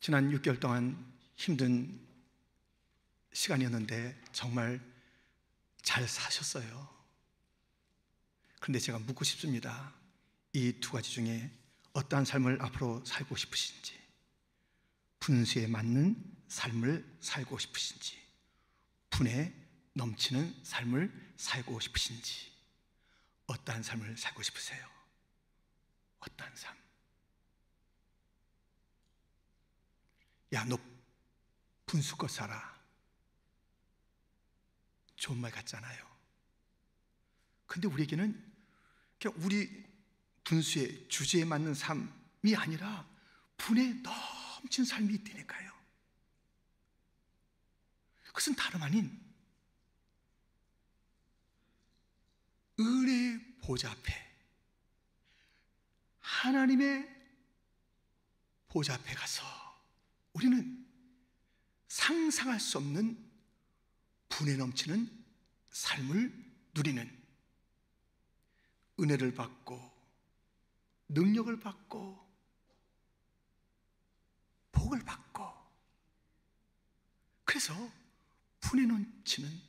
지난 6개월 동안 힘든 시간이었는데 정말 잘 사셨어요. 그런데 제가 묻고 싶습니다. 이 두 가지 중에 어떠한 삶을 앞으로 살고 싶으신지, 분수에 맞는 삶을 살고 싶으신지, 분에 넘치는 삶을 살고 싶으신지, 어떠한 삶을 살고 싶으세요? 어떠한 삶? 야, 너 분수껏 살아. 좋은 말 같잖아요. 근데 우리에게는 그냥 우리 분수의 주제에 맞는 삶이 아니라 분에 넘친 삶이 있다니까요. 그것은 다름 아닌 은혜의 보좌 앞에 하나님의 보좌 앞에 가서 우리는 상상할 수 없는 분에 넘치는 삶을 누리는 은혜를 받고 능력을 받고 복을 받고 그래서 분에 넘치는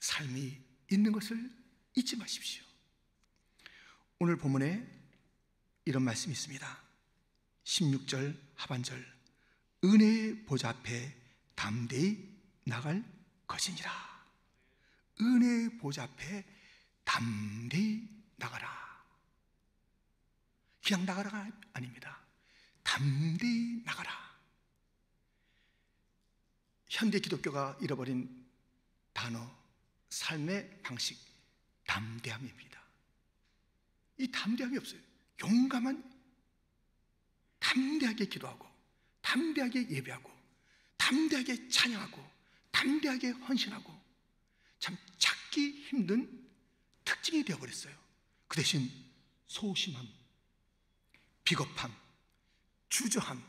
삶이 있는 것을 잊지 마십시오. 오늘 본문에 이런 말씀이 있습니다. 16절 하반절 은혜의 보좌 앞에 담대히 나갈 것이니라. 은혜의 보좌 앞에 담대히 나가라. 그냥 나가라가 아닙니다. 담대히 나가라. 현대 기독교가 잃어버린 단어, 삶의 방식, 담대함입니다. 이 담대함이 없어요. 용감한, 담대하게 기도하고, 담대하게 예배하고 담대하게 찬양하고 담대하게 헌신하고 참 찾기 힘든 특징이 되어버렸어요. 그 대신 소심함, 비겁함, 주저함,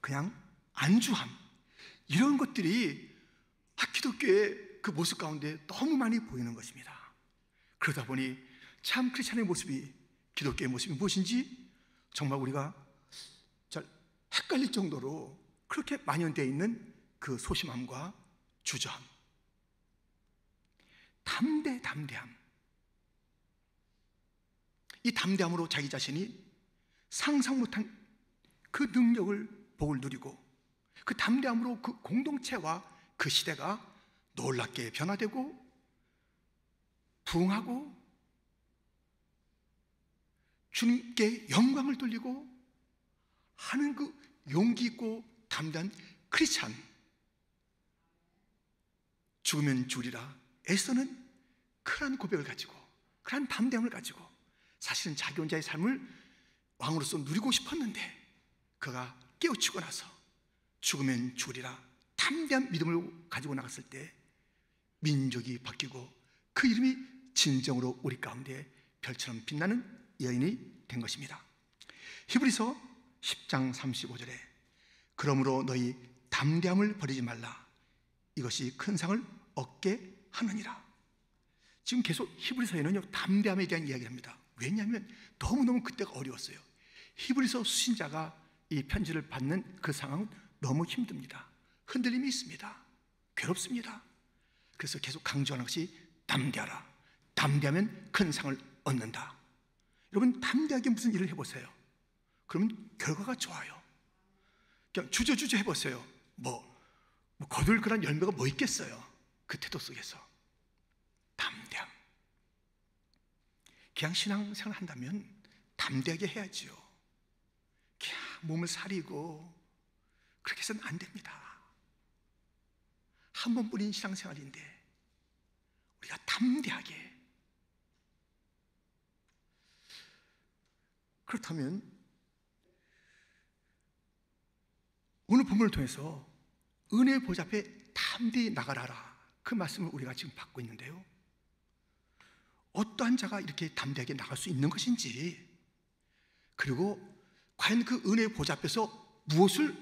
그냥 안주함 이런 것들이 기도교의그 모습 가운데 너무 많이 보이는 것입니다. 그러다 보니 참 크리스찬의 모습이 기독교의 모습이 무엇인지 정말 우리가 헷갈릴 정도로 그렇게 만연되어 있는 그 소심함과 주저함. 담대, 담대함. 이 담대함으로 자기 자신이 상상 못한 그 능력을 복을 누리고 그 담대함으로 그 공동체와 그 시대가 놀랍게 변화되고 부흥하고 주님께 영광을 돌리고 하는 그 용기 있고 담대한 크리스찬 죽으면 줄이라 에서는 크란 고백을 가지고 크란 담대함을 가지고 사실은 자기 혼자의 삶을 왕으로서 누리고 싶었는데 그가 깨우치고 나서 죽으면 줄이라 담대한 믿음을 가지고 나갔을 때 민족이 바뀌고 그 이름이 진정으로 우리 가운데 별처럼 빛나는 여인이 된 것입니다. 히브리서 10장 35절에 그러므로 너희 담대함을 버리지 말라 이것이 큰 상을 얻게 하느니라 지금 계속 히브리서에는요 담대함에 대한 이야기를 합니다 왜냐하면 너무너무 그때가 어려웠어요 히브리서 수신자가 이 편지를 받는 그 상황은 너무 힘듭니다 흔들림이 있습니다 괴롭습니다 그래서 계속 강조하는 것이 담대하라 담대하면 큰 상을 얻는다 여러분 담대하게 무슨 일을 해보세요 그러면 결과가 좋아요. 그냥 주저주저 해보세요. 뭐, 뭐 거둘 그런 열매가 뭐 있겠어요? 그 태도 속에서. 담대함. 그냥 신앙생활 한다면 담대하게 해야지요. 그냥 몸을 사리고 그렇게 해서는 안 됩니다. 한 번뿐인 신앙생활인데 우리가 담대하게 그렇다면 오늘 본문을 통해서 은혜의 보좌 앞에 담대히 나가라. 라그 말씀을 우리가 지금 받고 있는데요. 어떠한 자가 이렇게 담대하게 나갈 수 있는 것인지, 그리고 과연 그 은혜의 보좌 앞에서 무엇을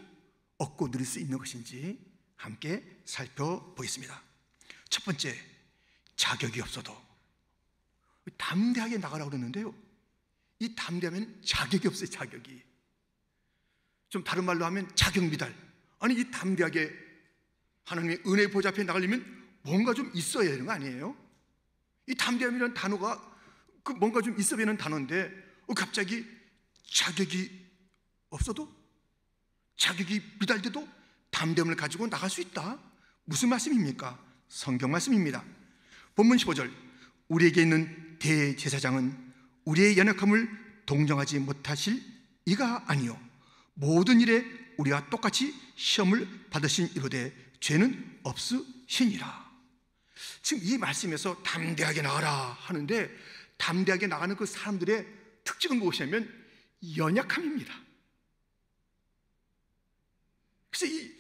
얻고 누릴 수 있는 것인지 함께 살펴보겠습니다. 첫 번째, 자격이 없어도. 담대하게 나가라고 그러는데요. 이 담대하면 자격이 없어요, 자격이. 좀 다른 말로 하면 자격미달. 아니, 이 담대하게 하나님의 은혜 보좌 앞에 나가려면 뭔가 좀 있어야 되는 거 아니에요? 이 담대함이라는 단어가 그 뭔가 좀 있어 야되는 단어인데 어, 갑자기 자격이 없어도 자격이 미달돼도 담대함을 가지고 나갈 수 있다. 무슨 말씀입니까? 성경 말씀입니다. 본문 15절 우리에게 있는 대제사장은 우리의 연약함을 동정하지 못하실 이가 아니요 모든 일에 우리와 똑같이 시험을 받으신 이로되 죄는 없으시니라. 지금 이 말씀에서 담대하게 나가라 하는데 담대하게 나가는 그 사람들의 특징은 무엇이냐면 연약함입니다. 그래서 이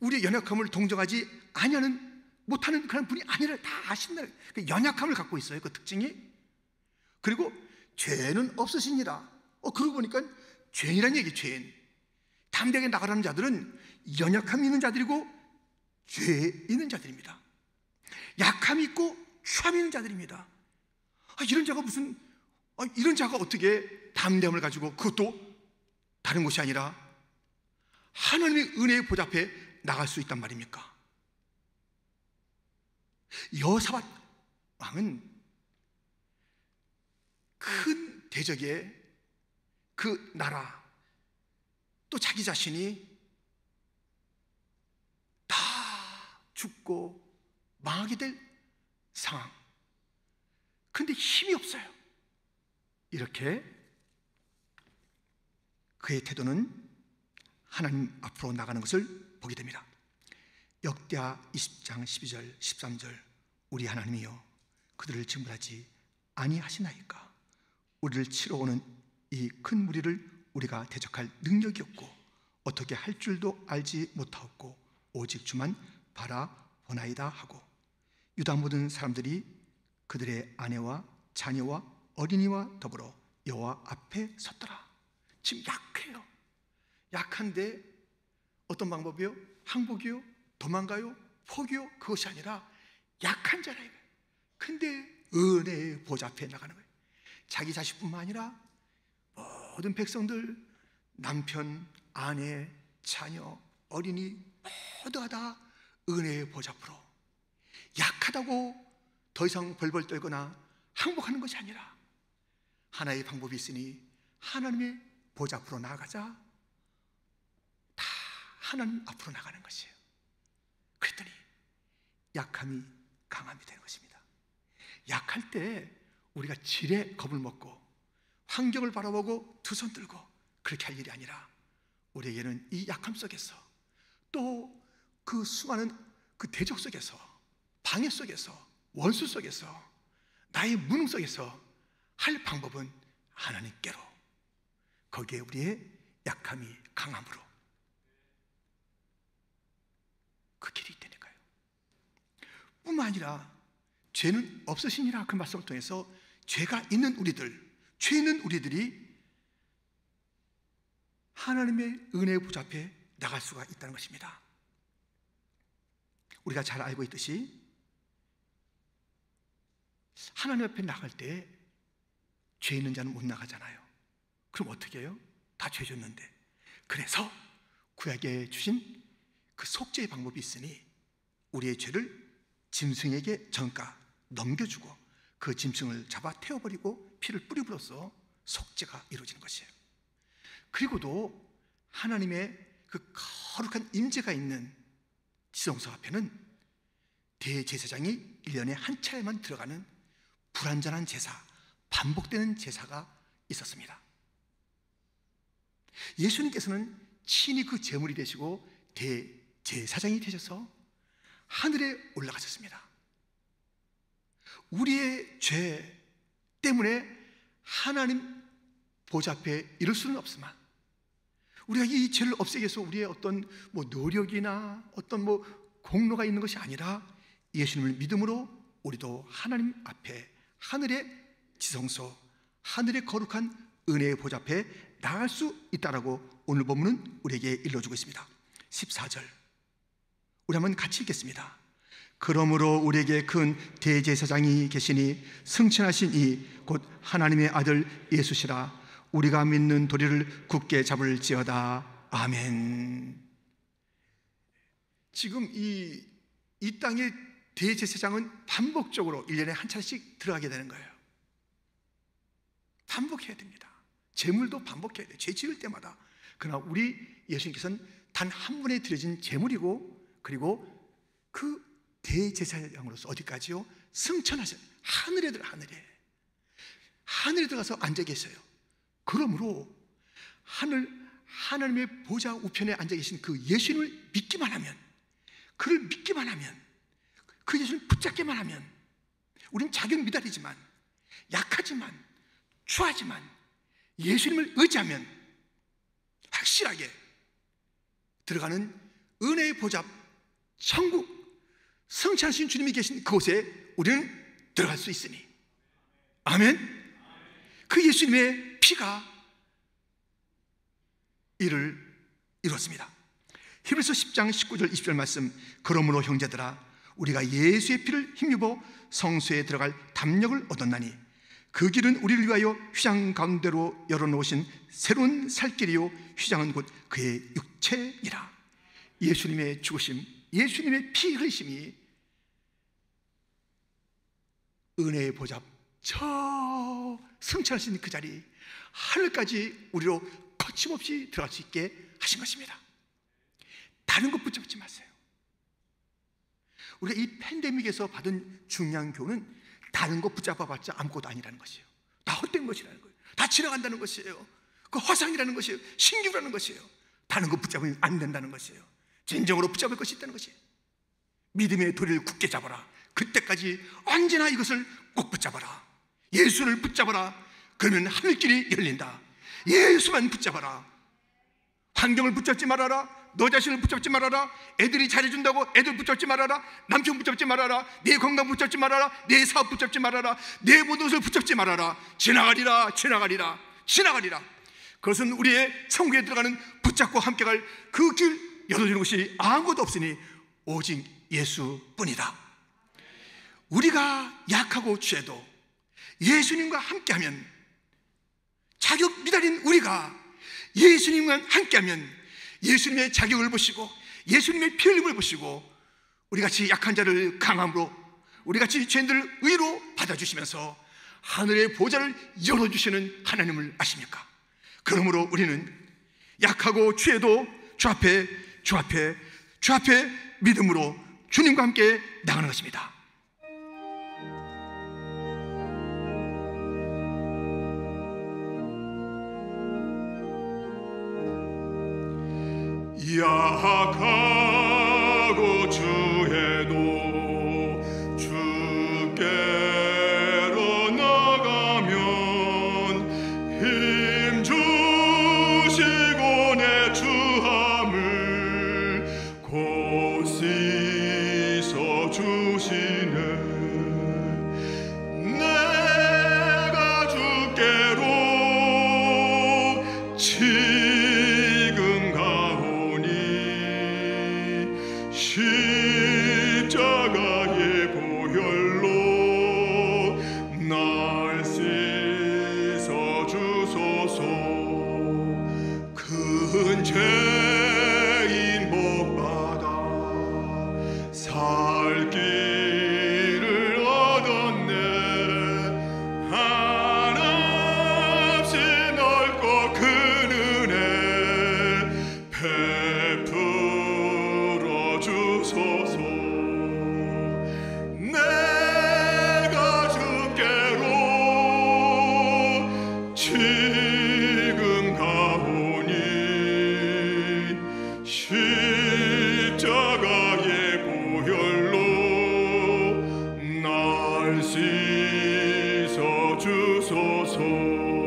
우리의 연약함을 동정하지 아니하는 못하는 그런 분이 아니라 다아신다그 연약함을 갖고 있어요. 그 특징이. 그리고 죄는 없으시니라. 어 그러고 보니까 죄인이란 얘기, 죄인. 담대하게 나가라는 자들은 연약함이 있는 자들이고 죄 있는 자들입니다. 약함이 있고 추함이 있는 자들입니다. 아, 이런 자가 무슨, 아, 이런 자가 어떻게 담대함을 가지고 그것도 다른 것이 아니라 하나님의 은혜의 보좌 앞에 나갈 수 있단 말입니까? 여사밧 왕은 큰 대적에 그 나라, 또 자기 자신이 다 죽고 망하게 될 상황. 근데 힘이 없어요. 이렇게 그의 태도는 하나님 앞으로 나가는 것을 보게 됩니다. 역대하 20장 12절 13절 우리 하나님이여 그들을 징벌하지 아니하시나이까 우리를 치러 오는 이큰 무리를 우리가 대적할 능력이 없고 어떻게 할 줄도 알지 못하고 오직 주만 바라보나이다 하고 유다 모든 사람들이 그들의 아내와 자녀와 어린이와 더불어 여호와 앞에 섰더라. 지금 약해요. 약한데 어떤 방법이요? 항복이요? 도망가요? 포기요? 그것이 아니라 약한 자라 이거 근데 은혜의 보좌 앞에 나가는 거예요. 자기 자신뿐만 아니라 모든 백성들 남편, 아내, 자녀, 어린이 모두가 다 은혜의 보좌 앞으로 약하다고 더 이상 벌벌 떨거나 항복하는 것이 아니라 하나의 방법이 있으니 하나님의 보좌 앞으로 나아가자 다 하나님 앞으로 나가는 것이에요. 그랬더니 약함이 강함이 되는 것입니다. 약할 때 우리가 지레 겁을 먹고 환경을 바라보고 두 손 들고 그렇게 할 일이 아니라 우리에게는 이 약함 속에서 또 그 수많은 그 대적 속에서 방해 속에서 원수 속에서 나의 무능 속에서 할 방법은 하나님께로 거기에 우리의 약함이 강함으로 그 길이 있다니까요. 뿐만 아니라 죄는 없으시니라 그 말씀을 통해서 죄가 있는 우리들 죄는 우리들이 하나님의 은혜의 보좌 앞에 나갈 수가 있다는 것입니다. 우리가 잘 알고 있듯이 하나님 앞에 나갈 때 죄 있는 자는 못 나가잖아요. 그럼 어떻게 해요? 다죄 졌는데. 그래서 구약에 주신 그 속죄의 방법이 있으니 우리의 죄를 짐승에게 전가 넘겨주고 그 짐승을 잡아 태워버리고 피를 뿌리으로써 속죄가 이루어지는 것이에요. 그리고도 하나님의 그 거룩한 임재가 있는 지성소 앞에는 대제사장이 1년에 한 차례만 들어가는 불완전한 제사, 반복되는 제사가 있었습니다. 예수님께서는 친히 그 제물이 되시고 대제사장이 되셔서 하늘에 올라가셨습니다. 우리의 죄, 때문에 하나님 보좌 앞에 이룰 수는 없지만 우리가 이 죄를 없애기 위해서 우리의 어떤 뭐 노력이나 어떤 뭐 공로가 있는 것이 아니라 예수님을 믿음으로 우리도 하나님 앞에 하늘의 지성소 하늘의 거룩한 은혜의 보좌 앞에 나갈 수 있다라고 오늘 본문은 우리에게 일러주고 있습니다 14절 우리 한번 같이 읽겠습니다 그러므로 우리에게 큰 대제사장이 계시니 승천하신 이 곧 하나님의 아들 예수시라 우리가 믿는 도리를 굳게 잡을지어다 아멘. 지금 이 이 땅의 대제사장은 반복적으로 1년에 한 차례씩 들어가게 되는 거예요. 반복해야 됩니다. 재물도 반복해야 돼죄 지을 때마다. 그러나 우리 예수님께서는 단 한 번에 드려진 재물이고 그리고 그 대제사장으로서 어디까지요? 승천하셔 하늘에 들어 하늘에. 하늘에 들어가서 앉아 계셔요. 그러므로 하늘 하나님의 보좌 우편에 앉아 계신 그 예수님을 믿기만 하면 그를 믿기만 하면 그 예수를 붙잡기만 하면 우린 자격 미달이지만 약하지만 추하지만 예수님을 의지하면 확실하게 들어가는 은혜의 보좌 천국 성취하신 주님이 계신 그곳에 우리는 들어갈 수 있으니. 아멘. 그 예수님의 피가 이를 이뤘습니다. 히브리서 10장 19절 20절 말씀 그러므로 형제들아 우리가 예수의 피를 힘입어 성소에 들어갈 담력을 얻었나니 그 길은 우리를 위하여 휘장 가운데로 열어놓으신 새로운 살길이요 휘장은 곧 그의 육체니라 예수님의 죽으심 예수님의 피 흘심이 은혜의 보좌 저 승천할 수 있는 그 자리 하늘까지 우리로 거침없이 들어갈 수 있게 하신 것입니다 다른 것 붙잡지 마세요 우리가 이 팬데믹에서 받은 중요한 교훈은 다른 것 붙잡아봤자 아무것도 아니라는 것이에요 다 헛된 것이라는 거예요 다 지나간다는 것이에요 그 허상이라는 것이에요 신기라는 것이에요 다른 것 붙잡으면 안 된다는 것이에요 진정으로 붙잡을 것이 있다는 것이 믿음의 도리를 굳게 잡아라. 그때까지 언제나 이것을 꼭 붙잡아라. 예수를 붙잡아라. 그러면 하늘길이 열린다. 예수만 붙잡아라. 환경을 붙잡지 말아라. 너 자신을 붙잡지 말아라. 애들이 잘해준다고 애들 붙잡지 말아라. 남편 붙잡지 말아라. 내 건강 붙잡지 말아라. 내 사업 붙잡지 말아라. 내 모든 것을 붙잡지 말아라. 지나가리라, 지나가리라, 지나가리라. 그것은 우리의 천국에 들어가는 붙잡고 함께 갈그길 열어주는 것이 아무것도 없으니 오직 예수뿐이다. 우리가 약하고 죄도 예수님과 함께하면 자격 미달인 우리가 예수님과 함께하면 예수님의 자격을 보시고 예수님의 피 흘림을 보시고 우리같이 약한 자를 강함으로 우리같이 죄인들을 의로 받아주시면서 하늘의 보좌를 열어주시는 하나님을 아십니까? 그러므로 우리는 약하고 죄도 주 앞에 주 앞에 주 앞에 믿음으로 주님과 함께 나가는 것입니다. 야하 주소서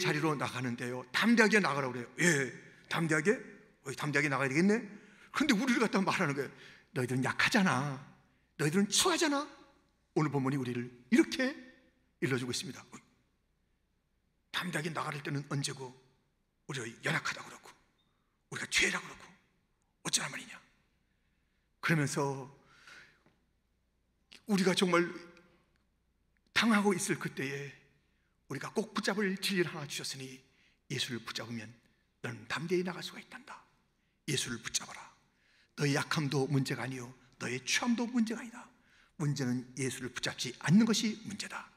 자리로 나가는데요. 담대하게 나가라고 그래요. 예, 담대하게? 어, 담대하게 나가야 되겠네? 근데 우리를 갖다가 말하는 거예요. 너희들은 약하잖아. 너희들은 추하잖아. 오늘 본문이 우리를 이렇게 일러주고 있습니다. 담대하게 나갈 때는 언제고, 우리가 연약하다 그러고, 우리가 죄라 그러고, 어쩌란 말이냐. 그러면서 우리가 정말 당하고 있을 그때에 우리가 꼭 붙잡을 진리를 하나 주셨으니 예수를 붙잡으면 너는 담대히 나갈 수가 있단다. 예수를 붙잡아라. 너의 약함도 문제가 아니요. 너의 취함도 문제가 아니다. 문제는 예수를 붙잡지 않는 것이 문제다.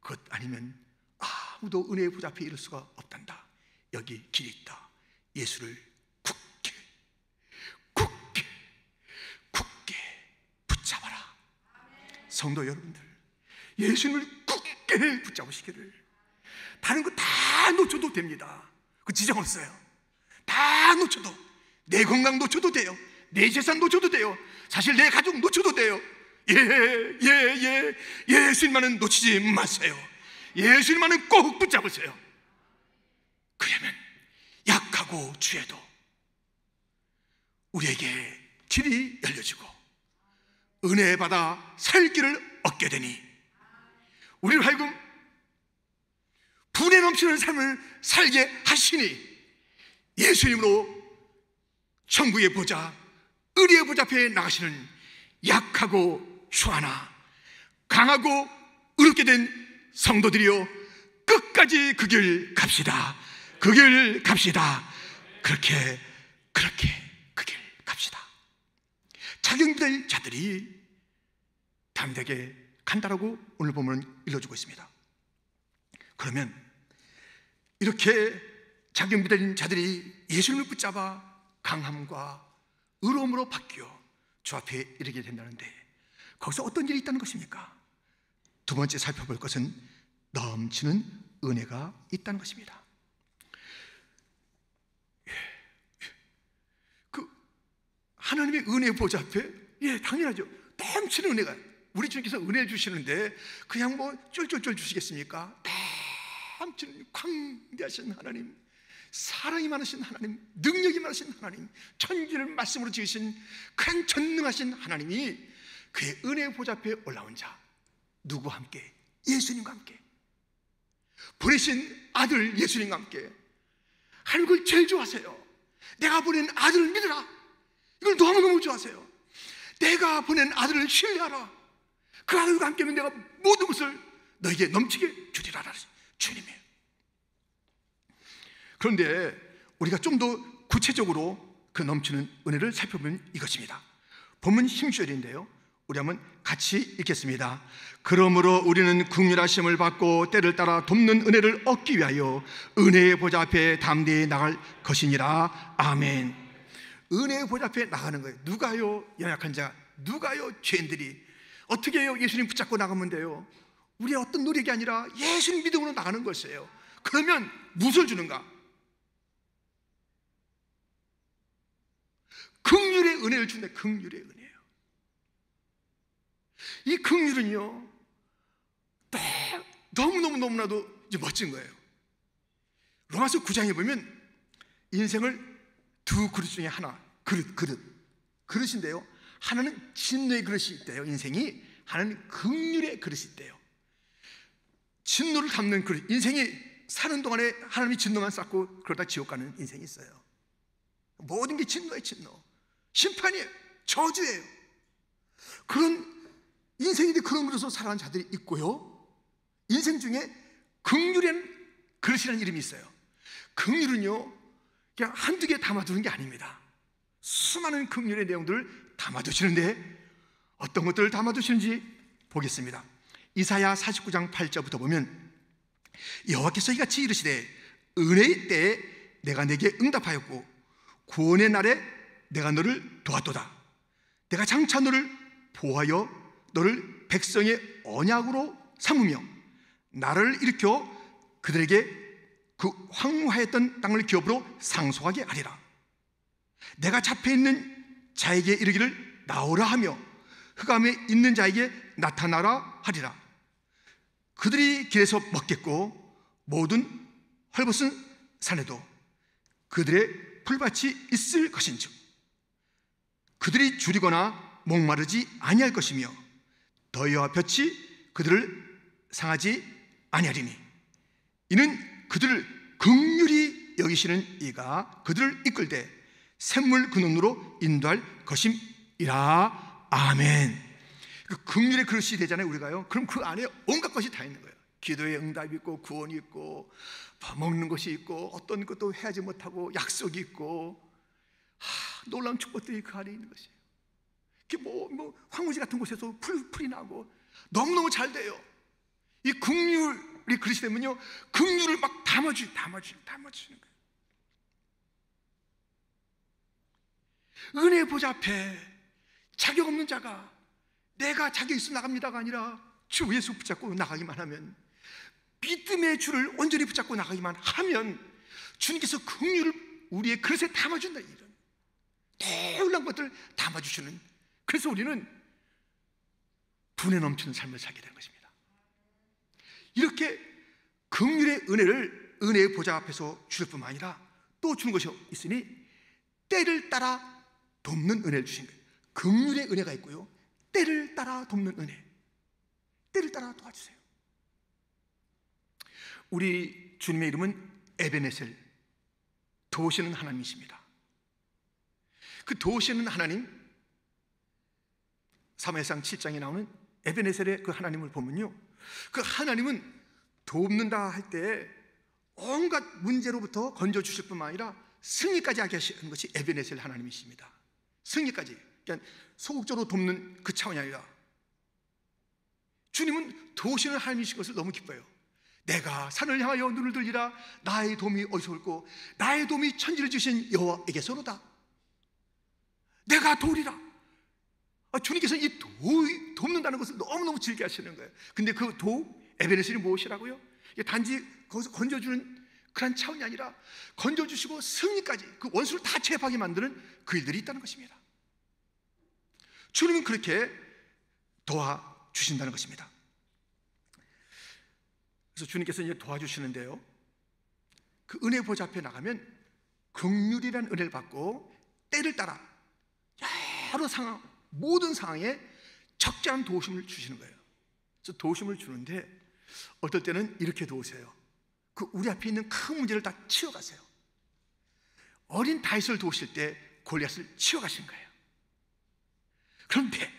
그것 아니면 아무도 은혜의 보좌에 이를 수가 없단다. 여기 길이 있다. 예수를 굳게, 굳게, 굳게 붙잡아라. 성도 여러분들, 예수님을 굳게 붙잡으시기를 다른 거 다 놓쳐도 됩니다. 그지정 없어요. 다 놓쳐도 내 건강 놓쳐도 돼요. 내 재산 놓쳐도 돼요. 사실 내 가족 놓쳐도 돼요. 예, 예, 예. 예수님만은 놓치지 마세요. 예수님만은 꼭 붙잡으세요. 그러면 약하고 취해도 우리에게 길이 열려지고 은혜 받아 살 길을 얻게 되니 우리를 하여금 분에 넘치는 삶을 살게 하시니 예수님으로 천국의 보좌, 의리의 보좌 앞에 나가시는 약하고 추하나 강하고 의롭게 된 성도들이여 끝까지 그 길 갑시다. 그 길 갑시다. 그렇게 그렇게 그 길 갑시다. 자경될 자들이 담대하게 간다라고 오늘 보면 일러주고 있습니다. 그러면 이렇게 자기 믿어진 자들이 예수님을 붙잡아 강함과 의로움으로 바뀌어 주 앞에 이르게 된다는데 거기서 어떤 일이 있다는 것입니까? 두 번째 살펴볼 것은 넘치는 은혜가 있다는 것입니다. 예, 예. 그 하나님의 은혜 보좌 앞에 예 당연하죠. 넘치는 은혜가 우리 주님께서 은혜 주시는데 그냥 뭐 쫄쫄쫄 주시겠습니까? 광, 광대하신 하나님, 사랑이 많으신 하나님, 능력이 많으신 하나님, 천지를 말씀으로 지으신 큰 전능하신 하나님이 그의 은혜 보좌 앞에 올라온 자, 누구와 함께? 예수님과 함께. 보내신 아들 예수님과 함께. 하나님을 제일 좋아하세요. 내가 보낸 아들을 믿으라. 이걸 너무너무 좋아하세요. 내가 보낸 아들을 신뢰하라. 그 아들과 함께면 내가 모든 것을 너에게 넘치게 주리라. 주님이에요. 그런데 우리가 좀 더 구체적으로 그 넘치는 은혜를 살펴보면 이것입니다. 본문 1절인데요 우리 한번 같이 읽겠습니다. 그러므로 우리는 궁휼하심을 받고 때를 따라 돕는 은혜를 얻기 위하여 은혜의 보좌 앞에 담대히 나갈 것이니라. 아멘. 은혜의 보좌 앞에 나가는 거예요. 누가요? 연약한 자. 누가요? 죄인들이. 어떻게 해요? 예수님 붙잡고 나가면 돼요. 우리의 어떤 노력이 아니라 예수님 믿음으로 나가는 것이에요. 그러면 무엇을 주는가? 극률의 은혜를 준다. 극률의 은혜요이 극률은요, 너무너무 너무나도 멋진 거예요. 로마서 9장에 보면 인생을 두 그릇 중에 하나, 그릇, 그릇. 그릇인데요. 하나는 진노의 그릇이 있대요, 인생이. 하나는 극률의 그릇이 있대요. 진노를 담는 그 인생이 사는 동안에 하나님이 진노만 쌓고 그러다 지옥 가는 인생이 있어요. 모든 게진노예 진노. 심판이 저주예요. 그런 인생인데 그런 그으로 살아가는 자들이 있고요. 인생 중에 극률엔 그릇이라는 이름이 있어요. 극률은요, 그냥 한두 개 담아두는 게 아닙니다. 수많은 극률의 내용들을 담아두시는데 어떤 것들을 담아두시는지 보겠습니다. 이사야 49장 8절부터 보면 여호와께서 이같이 이르시되 은혜의 때에 내가 내게 응답하였고 구원의 날에 내가 너를 도왔도다 내가 장차 너를 보하여 너를 백성의 언약으로 삼으며 나를 일으켜 그들에게 그 황무하였던 땅을 기업으로 상속하게 하리라 내가 잡혀있는 자에게 이르기를 나오라 하며 흑암에 있는 자에게 나타나라 하리라 그들이 길에서 먹겠고 모든 헐벗은 산에도 그들의 풀밭이 있을 것인즉 그들이 줄이거나 목마르지 아니할 것이며 더위와 볕이 그들을 상하지 아니하리니 이는 그들을 극률이 여기시는 이가 그들을 이끌 때 샘물 근원으로 인도할 것임이라 아멘 극률의 그 그릇이 되잖아요, 우리가요. 그럼 그 안에 온갖 것이 다 있는 거예요. 기도의 응답이 있고 구원이 있고 밥 먹는 것이 있고 어떤 것도 해야지 못하고 약속이 있고 하, 놀라운 축복들이 그 안에 있는 것이에요. 이게 뭐, 뭐 황무지 같은 곳에서 풀, 풀이 나고 너무너무 잘 돼요. 이 극률이 그릇이 되면요. 극률을 막 담아주, 담아주, 담아주는 거예요. 은혜 보좌 앞에 자격 없는 자가 내가 자기 있으면 나갑니다가 아니라 주 예수 붙잡고 나가기만 하면 믿음의 주를 온전히 붙잡고 나가기만 하면 주님께서 긍휼을 우리의 그릇에 담아준다 이런 놀란 것들 담아주시는 그래서 우리는 분에 넘치는 삶을 살게 되는 것입니다 이렇게 긍휼의 은혜를 은혜의 보좌 앞에서 주실 뿐만 아니라 또 주는 것이 있으니 때를 따라 돕는 은혜를 주신 거예요 긍휼의 은혜가 있고요 때를 따라 돕는 은혜. 때를 따라 도와주세요. 우리 주님의 이름은 에베네셀, 도우시는 하나님이십니다. 그 도우시는 하나님, 사무엘상 7장에 나오는 에베네셀의 그 하나님을 보면요. 그 하나님은 돕는다 할때 온갖 문제로부터 건져주실 뿐만 아니라 승리까지 하게 하시는 것이 에베네셀 하나님이십니다. 승리까지. 그러니까 소극적으로 돕는 그 차원이 아니라 주님은 도우시는 하나님이신 것을 너무 기뻐요. 내가 산을 향하여 눈을 들리라 나의 도움이 어디서 올고 나의 도움이 천지를 주신 여호와에게서로다. 내가 도우리라. 아, 주님께서 이 도, 돕는다는 것을 너무너무 즐겨 하시는 거예요. 근데 그 도, 에베레스이 무엇이라고요? 단지 거기서 건져주는 그런 차원이 아니라 건져주시고 승리까지 그 원수를 다 제압하게 만드는 그 일들이 있다는 것입니다. 주님은 그렇게 도와주신다는 것입니다. 그래서 주님께서 이제 도와주시는데요. 그 은혜 보좌 앞에 나가면 극률이라는 은혜를 받고 때를 따라 여러 상황, 모든 상황에 적절한 도심을 주시는 거예요. 그래서 도심을 주는데 어떨 때는 이렇게 도우세요. 그 우리 앞에 있는 큰 문제를 다 치워가세요. 어린 다윗을 도우실 때 골리앗을 치워가신 거예요. 그런데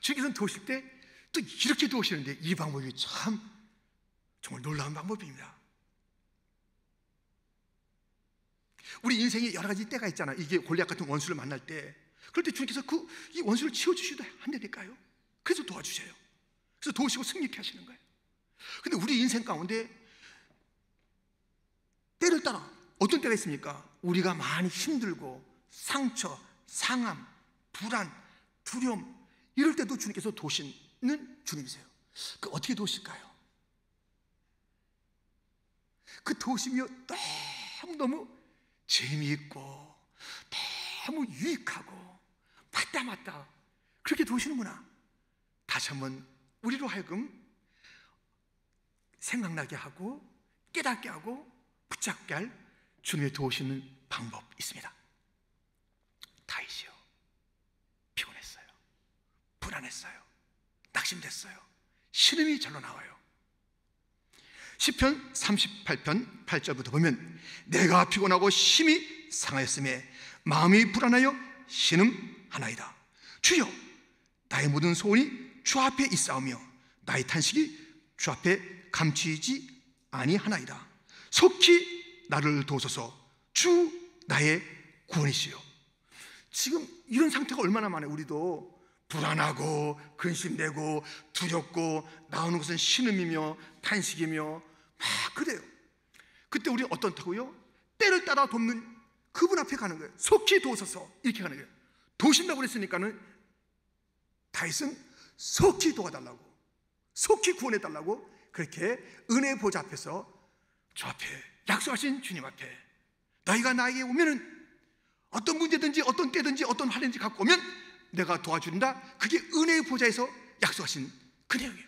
주께서는 도우실 때 또 이렇게 도우시는데 이 방법이 참 정말 놀라운 방법입니다. 우리 인생에 여러 가지 때가 있잖아. 이게 골리앗 같은 원수를 만날 때. 그럴 때 주님께서 그 이 원수를 치워주시도 한다니까요. 그래서 도와주세요. 그래서 도우시고 승리케 하시는 거예요. 근데 우리 인생 가운데 때를 따라 어떤 때가 있습니까? 우리가 많이 힘들고 상처, 상함, 불안, 두려움 이럴 때도 주님께서 도시는 주님이세요. 그 어떻게 도실까요? 그도심이 너무 너무 재미있고 너무 유익하고 맞다 맞다 그렇게 도시는구나. 다시 한번 우리로 하여금 생각나게 하고 깨닫게 하고 붙잡게 할 주님의 도시는 방법 있습니다. 다윗이요. 곤란했어요. 낙심됐어요. 신음이 절로 나와요. 10편 38편 8절부터 보면 내가 피곤하고 심히 상하였음에 마음이 불안하여 신음하나이다. 주여 나의 모든 소원이 주 앞에 있사오며 나의 탄식이 주 앞에 감추이지 아니하나이다. 속히 나를 도소서 주 나의 구원이시요. 지금 이런 상태가 얼마나 많아요. 우리도 불안하고 근심되고 두렵고 나오는 것은 신음이며 탄식이며 막 그래요. 그때 우리 어떻다고요? 때를 따라 돕는 그분 앞에 가는 거예요. 속히 도우소서 이렇게 가는 거예요. 도신다고 그랬으니까는 다윗은 속히 도와달라고 속히 구원해 달라고 그렇게 은혜 보좌 앞에서 주 앞에 약속하신 주님 앞에 너희가 나에게 오면은 어떤 문제든지 어떤 때든지 어떤 환인지 갖고 오면 내가 도와준다? 그게 은혜의 보좌에서 약속하신 그 내용이에요.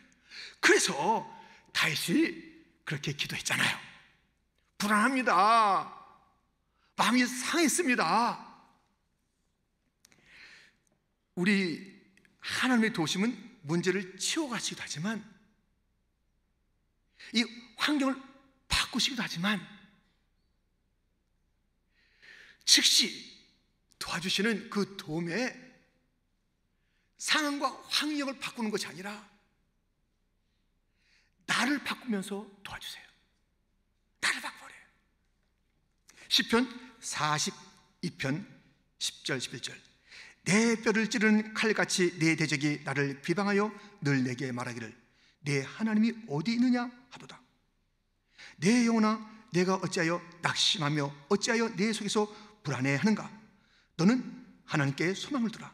그래서 다윗이 그렇게 기도했잖아요. 불안합니다. 마음이 상했습니다. 우리 하나님의 도심은 문제를 치워가시기도 하지만 이 환경을 바꾸시기도 하지만 즉시 도와주시는 그 도움에 상황과 환경을 바꾸는 것이 아니라 나를 바꾸면서 도와주세요. 나를 바꿔버려요. 10편 42편 10절 11절 내 뼈를 찌르는 칼같이 내 대적이 나를 비방하여 늘 내게 말하기를 내 하나님이 어디 있느냐 하도다. 내 영혼아 내가 어찌하여 낙심하며 어찌하여 내 속에서 불안해하는가 너는 하나님께 소망을 두라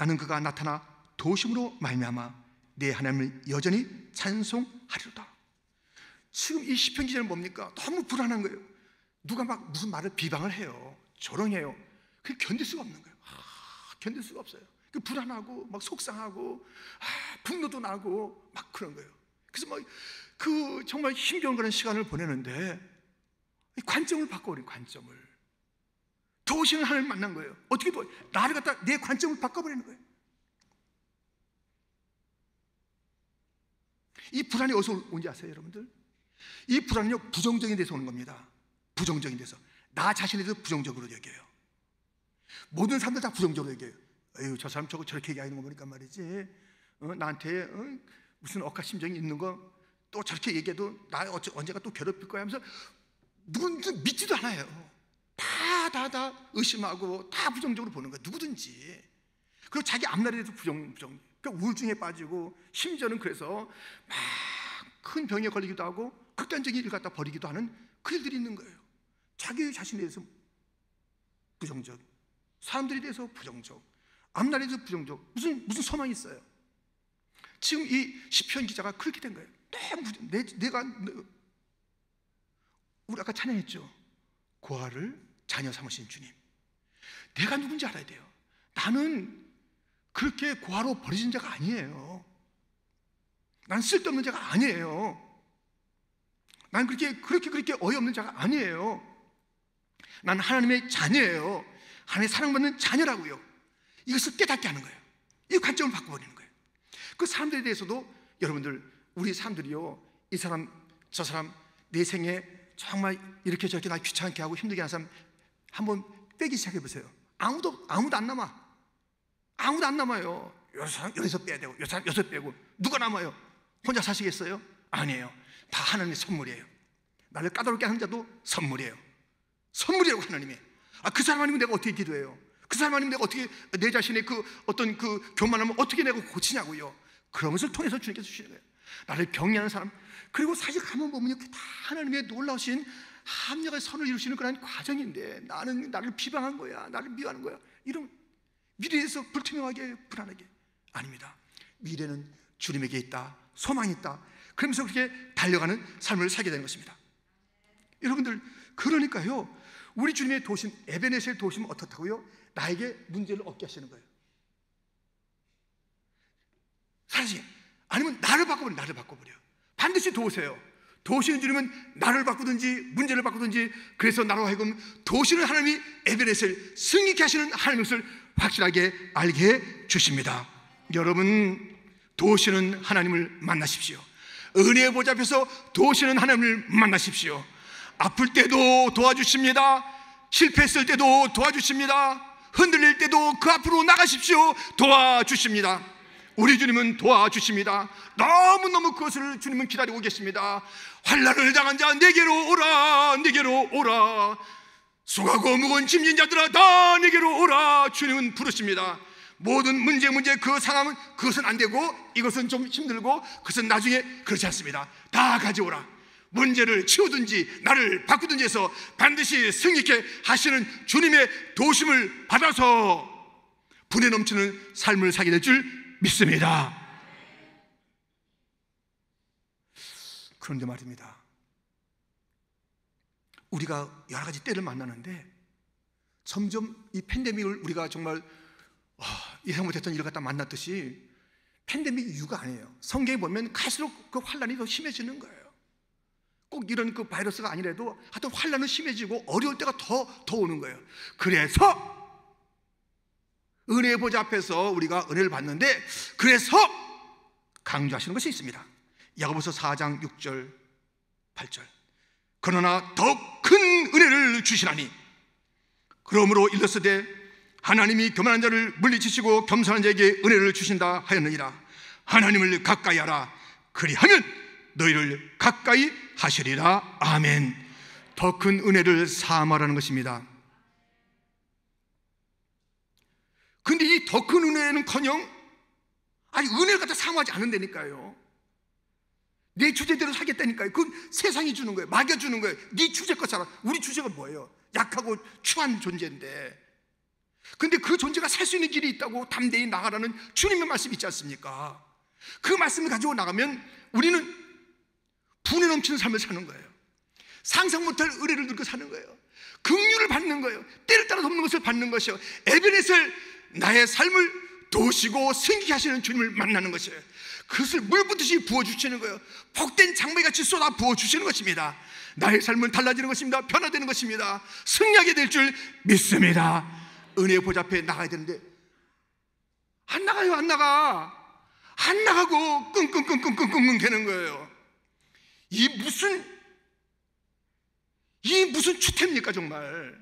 나는 그가 나타나 도심으로 말미암아 내 하나님을 여전히 찬송하리로다. 지금 이 시편 기자는 뭡니까? 너무 불안한 거예요. 누가 막 무슨 말을 비방을 해요. 조롱해요. 그 견딜 수가 없는 거예요. 아, 견딜 수가 없어요. 그 불안하고 막 속상하고 아, 분노도 나고 막 그런 거예요. 그래서 막그 정말 힘겨운 그런 시간을 보내는데 관점을 바꿔버린 관점을 도우시 하나님을 만난 거예요. 어떻게 보여? 뭐 나를 갖다 내 관점을 바꿔버리는 거예요. 이 불안이 어디서 온지 아세요, 여러분들? 이 불안은요, 부정적인 데서 오는 겁니다. 부정적인 데서. 나 자신에 대해서 부정적으로 여겨요. 모든 사람들 다 부정적으로 여겨요. 에휴, 저 사람 저거 저렇게 얘기하는 거 보니까 말이지. 어, 나한테 어, 무슨 억하심정이 있는 거, 또 저렇게 얘기해도 나 어째, 언제가 또 괴롭힐 거야 하면서 누군 믿지도 않아요. 다, 다 의심하고 다 부정적으로 보는 거야. 누구든지. 그리고 자기 앞날에 대해서 부정, 부정. 그러니까 우울증에 빠지고 심지어는 그래서 막 큰 병에 걸리기도 하고 극단적인 일을 갖다 버리기도 하는 그 일들이 있는 거예요. 자기 자신에 대해서 부정적. 사람들에 대해서 부정적. 앞날에 대해서 부정적. 무슨, 무슨 소망이 있어요? 지금 이 시편 기자가 그렇게 된 거예요. 내, 내, 내가, 우리 아까 찬양했죠. 고아를 자녀 삼으신 주님. 내가 누군지 알아야 돼요. 나는 그렇게 고아로 버려진 자가 아니에요. 난 쓸데없는 자가 아니에요. 난 그렇게, 그렇게, 그렇게 어이없는 자가 아니에요. 난 하나님의 자녀예요. 하나님의 사랑받는 자녀라고요. 이것을 깨닫게 하는 거예요. 이 관점을 바꿔버리는 거예요. 그 사람들에 대해서도 여러분들, 우리 사람들이요. 이 사람, 저 사람, 내 생에 정말 이렇게 저렇게 나 귀찮게 하고 힘들게 하는 사람 한번 빼기 시작해 보세요. 아무도 아무도 안 남아. 아무도 안 남아요. 여기서 빼야 되고, 여기서 빼고 누가 남아요? 혼자 사시겠어요? 아니에요. 다 하나님의 선물이에요. 나를 까다롭게 하는 자도 선물이에요. 선물이라고 하나님이. 아, 그 사람 아니면 내가 어떻게 기도해요? 그 사람 아니면 내가 어떻게 내 자신의 그 어떤 그 교만함을 어떻게 내가 고치냐고요. 그런 것을 통해서 주님께서 주시는 거예요. 나를 격려하는 사람. 그리고 사실 가만 보면 이렇게 다 하나님의 놀라우신 합력의 선을 이룰 수 있는 그런 과정인데 나는 나를 비방한 거야, 나를 미워하는 거야. 이런 미래에서 불투명하게 불안하게 아닙니다. 미래는 주님에게 있다, 소망이 있다. 그러면서 그렇게 달려가는 삶을 살게 되는 것입니다. 여러분들 그러니까요, 우리 주님의 도심 에베네셀 도심 은 어떻다고요? 나에게 문제를 얻게 하시는 거예요. 사실 아니면 나를 바꿔버려, 나를 바꿔버려. 반드시 도우세요. 도시는 주님은 나를 바꾸든지 문제를 바꾸든지 그래서 나로 하여금 도시는 하나님이 에베레스를 승리케 하시는 하나님 것을 확실하게 알게 해 주십니다 여러분 도시는 하나님을 만나십시오 은혜의 보좌 앞에서 도시는 하나님을 만나십시오 아플 때도 도와주십니다 실패했을 때도 도와주십니다 흔들릴 때도 그 앞으로 나가십시오 도와주십니다 우리 주님은 도와주십니다. 너무너무 그것을 주님은 기다리고 계십니다. 환란을 당한 자 내게로 오라 내게로 오라 수고하고 무거운 짐진 자들아 다 내게로 오라 주님은 부르십니다 모든 문제 문제 그 상황은 그것은 안 되고 이것은 좀 힘들고 그것은 나중에 그렇지 않습니다 다 가져오라 문제를 치우든지 나를 바꾸든지 해서 반드시 승리케 하시는 주님의 도심을 받아서 분에 넘치는 삶을 사게 될 줄 믿습니다 그런데 말입니다. 우리가 여러 가지 때를 만나는데 점점 이 팬데믹을 우리가 정말 어, 예상 못했던 일을 갖다 만났듯이 팬데믹 이유가 아니에요. 성경에 보면 갈수록 그 환란이 더 심해지는 거예요. 꼭 이런 그 바이러스가 아니라도 하여튼 환란은 심해지고 어려울 때가 더, 더 오는 거예요. 그래서 은혜의 보좌 앞에서 우리가 은혜를 받는데 그래서 강조하시는 것이 있습니다. 야고보서 4장 6절 8절 그러나 더 큰 은혜를 주시라니 그러므로 일렀으되 하나님이 교만한 자를 물리치시고 겸손한 자에게 은혜를 주신다 하였느니라 하나님을 가까이 하라 그리하면 너희를 가까이 하시리라 아멘 더 큰 은혜를 사함하라는 것입니다 근데 이 더 큰 은혜는커녕 아니 은혜를 갖다 사모하지 않은다니까요 내 주제대로 살겠다니까요. 그건 세상이 주는 거예요. 막여주는 거예요. 네 주제껏 살아. 우리 주제가 뭐예요? 약하고 추한 존재인데. 근데 그 존재가 살 수 있는 길이 있다고 담대히 나가라는 주님의 말씀이 있지 않습니까? 그 말씀을 가지고 나가면 우리는 분에 넘치는 삶을 사는 거예요. 상상 못할 의뢰를 들고 사는 거예요. 긍휼을 받는 거예요. 때를 따라 돕는 것을 받는 것이요. 에베넷을 나의 삶을 도시고 승기하시는 주님을 만나는 것이에요. 그것을 물붓듯이 부어주시는 거예요. 복된 장미같이 쏟아 부어주시는 것입니다. 나의 삶은 달라지는 것입니다. 변화되는 것입니다. 승리하게 될 줄 믿습니다. 은혜 보좌 앞에 나가야 되는데, 안 나가요, 안 나가. 안 나가고 끙끙끙끙끙끙 되는 거예요. 이 무슨, 이 무슨 추태입니까, 정말.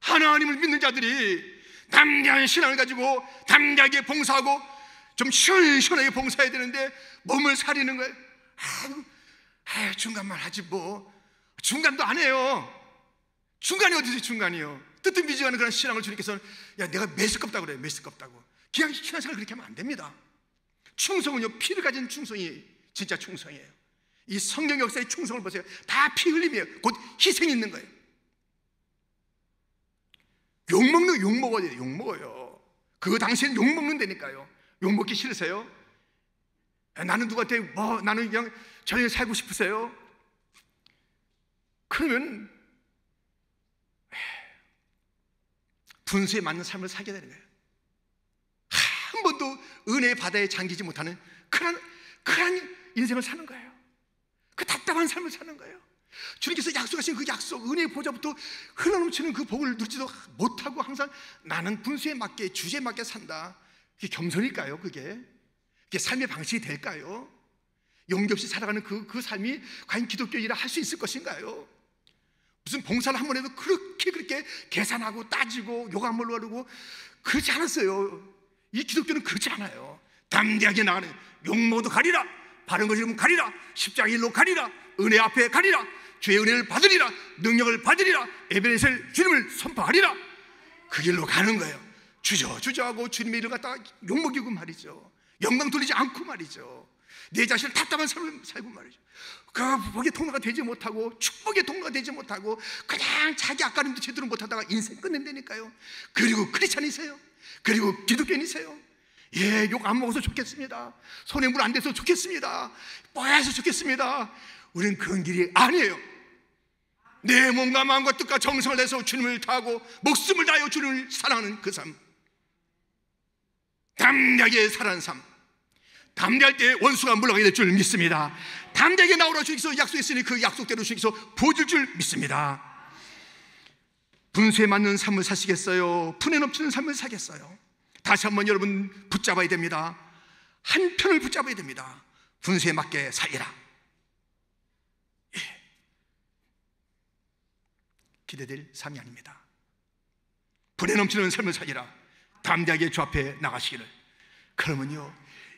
하나님을 믿는 자들이 담대한 신앙을 가지고 담대하게 봉사하고 좀 시원시원하게 봉사해야 되는데 몸을 사리는 거예요. 아유, 아유 중간만 하지 뭐. 중간도 안 해요. 중간이 어디서 중간이요? 뜻뜻미지않는 그런 신앙을 주님께서는 야 내가 매스껍다고 그래요. 매스껍다고. 그냥 신앙생활 그렇게 하면 안 됩니다. 충성은요 피를 가진 충성이 진짜 충성이에요. 이 성경 역사의 충성을 보세요. 다 피 흘림이에요. 곧 희생이 있는 거예요. 욕먹는 욕먹어야 돼요. 욕먹어요. 그 당시엔 욕먹는 데니까요. 욕먹기 싫으세요? 나는 누구한테 뭐 나는 그냥 저녁에 살고 싶으세요? 그러면 분수에 맞는 삶을 살게 되는 거예요. 한 번도 은혜의 바다에 잠기지 못하는 그런 그런 인생을 사는 거예요. 그 답답한 삶을 사는 거예요. 주님께서 약속하신 그 약속, 은혜의 보좌부터 흘러넘치는 그 복을 누리지도 못하고 항상 나는 분수에 맞게, 주제에 맞게 산다. 그게 겸손일까요? 그게? 그게 삶의 방식이 될까요? 용기 없이 살아가는 그, 그 삶이 과연 기독교인이라 할 수 있을 것인가요? 무슨 봉사를 한 번 해도 그렇게 그렇게 계산하고 따지고 요감을 하고 그렇지 않았어요. 이 기독교는 그렇지 않아요. 담대하게 나가는 용모도 가리라. 바른 것이면 가리라. 십자일로 가리라. 은혜 앞에 가리라. 주의 은혜를 받으리라. 능력을 받으리라. 에베레셀 주님을 선포하리라. 그 길로 가는 거예요. 주저주저하고 주님의 일을 갖다 가 욕먹이고 말이죠. 영광 돌리지 않고 말이죠. 내 자신을 답답한 삶을 살고 말이죠. 그 복의 통로가 되지 못하고 축복의 통로가 되지 못하고 그냥 자기 아까림도 제대로 못하다가 인생 끝낸다니까요. 그리고 크리스찬이세요. 그리고 기독교인이세요. 예, 욕 안 먹어서 좋겠습니다. 손에 물 안돼서 좋겠습니다. 뽀야서 좋겠습니다. 우리는 그런 길이 아니에요. 내 몸과 마음과 뜻과 정성을 내서 주님을 타고 목숨을 다하여 주님을 사랑하는 그 삶. 담대하게 살아난 삶. 담대할 때 원수가 물러가게 될 줄 믿습니다. 담대하게 나오라 주께서 약속했으니 그 약속대로 주께서 보여줄 줄 믿습니다. 분수에 맞는 삶을 사시겠어요? 분에 넘치는 삶을 사겠어요? 다시 한번 여러분 붙잡아야 됩니다. 한 편을 붙잡아야 됩니다. 분수에 맞게 살리라. 예. 기대될 삶이 아닙니다. 분에 넘치는 삶을 살리라. 담대하게 주 앞에 나가시기를. 그러면요,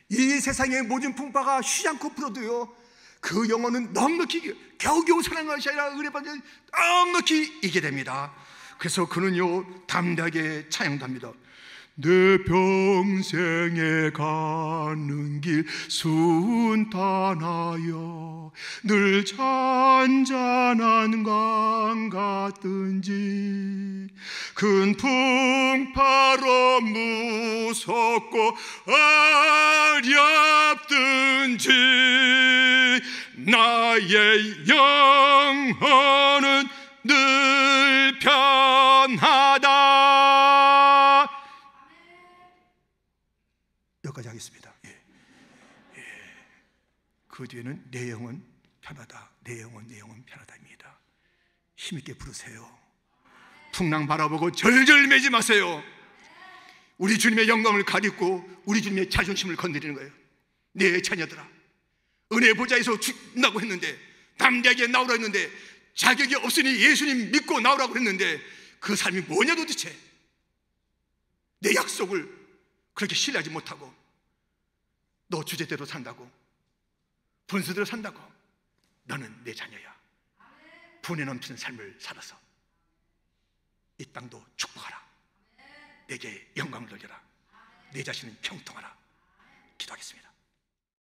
이 세상의 모든 풍파가 쉬지 않고 불어도요, 그 영혼은 넉넉히 겨우겨우 사랑하는 아니라 은혜받은 넉넉히 이게 됩니다. 그래서 그는요 담대하게 찬양답니다. 내 평생에 가는 길 순탄하여 늘 잔잔한 강같든지큰 풍파로 무섭고 어렵든지 나의 영혼은 늘 편하다 여기까지 하겠습니다. 예. 예. 그 뒤에는 내용은 편하다. 내용은내 영은 편하다입니다. 힘있게 부르세요. 풍랑 바라보고 절절매지 마세요. 우리 주님의 영광을 가리고 우리 주님의 자존심을 건드리는 거예요. 내 네, 자녀들아, 은혜 보좌에서 죽는다고 했는데 담대하게 나오라 했는데 자격이 없으니 예수님 믿고 나오라고 했는데 그 삶이 뭐냐 도대체 내 약속을 그렇게 신뢰하지 못하고 너 주제대로 산다고. 분수대로 산다고. 너는 내 자녀야. 분에 넘치는 삶을 살아서 이 땅도 축복하라. 내게 영광을 돌려라. 내 자신은 평통하라. 기도하겠습니다.